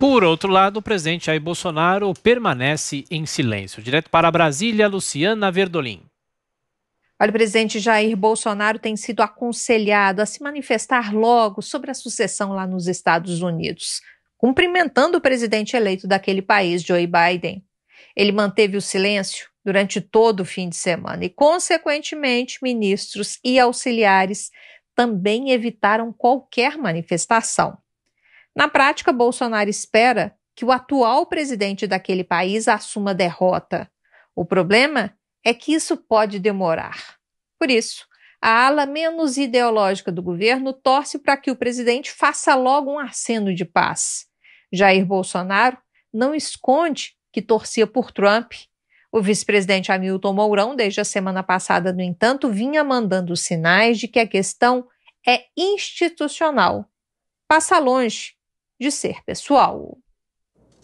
Por outro lado, o presidente Jair Bolsonaro permanece em silêncio. Direto para Brasília, Luciana Verdolim. Olha, o presidente Jair Bolsonaro tem sido aconselhado a se manifestar logo sobre a sucessão lá nos Estados Unidos, cumprimentando o presidente eleito daquele país, Joe Biden. Ele manteve o silêncio durante todo o fim de semana e, consequentemente, ministros e auxiliares também evitaram qualquer manifestação. Na prática, Bolsonaro espera que o atual presidente daquele país assuma derrota. O problema é que isso pode demorar. Por isso, a ala menos ideológica do governo torce para que o presidente faça logo um aceno de paz. Jair Bolsonaro não esconde que torcia por Trump. O vice-presidente Hamilton Mourão, desde a semana passada, no entanto, vinha mandando sinais de que a questão é institucional. Passa longe de ser pessoal.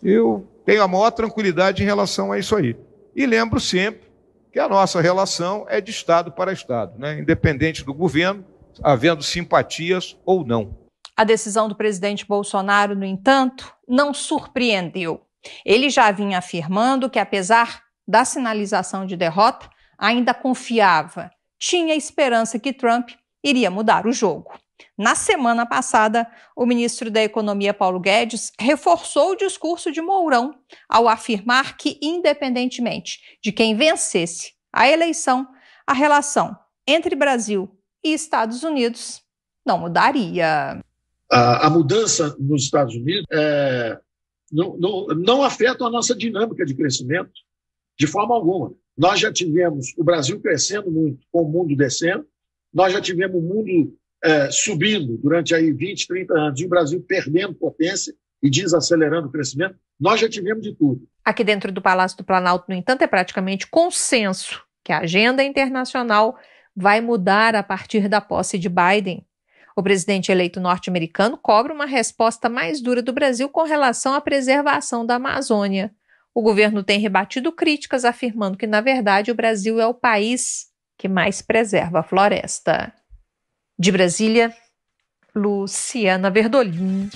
Eu tenho a maior tranquilidade em relação a isso aí. E lembro sempre que a nossa relação é de Estado para Estado, né? independente do governo, havendo simpatias ou não. A decisão do presidente Bolsonaro, no entanto, não surpreendeu. Ele já vinha afirmando que, apesar da sinalização de derrota, ainda confiava, tinha esperança que Trump iria mudar o jogo. Na semana passada, o ministro da Economia Paulo Guedes reforçou o discurso de Mourão ao afirmar que, independentemente de quem vencesse a eleição, a relação entre Brasil e Estados Unidos não mudaria. A, a mudança nos Estados Unidos é, não, não, não afeta a nossa dinâmica de crescimento de forma alguma. Nós já tivemos o Brasil crescendo muito, com o mundo descendo, nós já tivemos o mundo é, subindo durante aí 20, 30 anos, e o Brasil perdendo potência e desacelerando o crescimento, nós já tivemos de tudo. Aqui dentro do Palácio do Planalto, no entanto, é praticamente consenso que a agenda internacional vai mudar a partir da posse de Biden. O presidente eleito norte-americano cobra uma resposta mais dura do Brasil com relação à preservação da Amazônia. O governo tem rebatido críticas, afirmando que, na verdade, o Brasil é o país que mais preserva a floresta. De Brasília, Luciana Verdolin.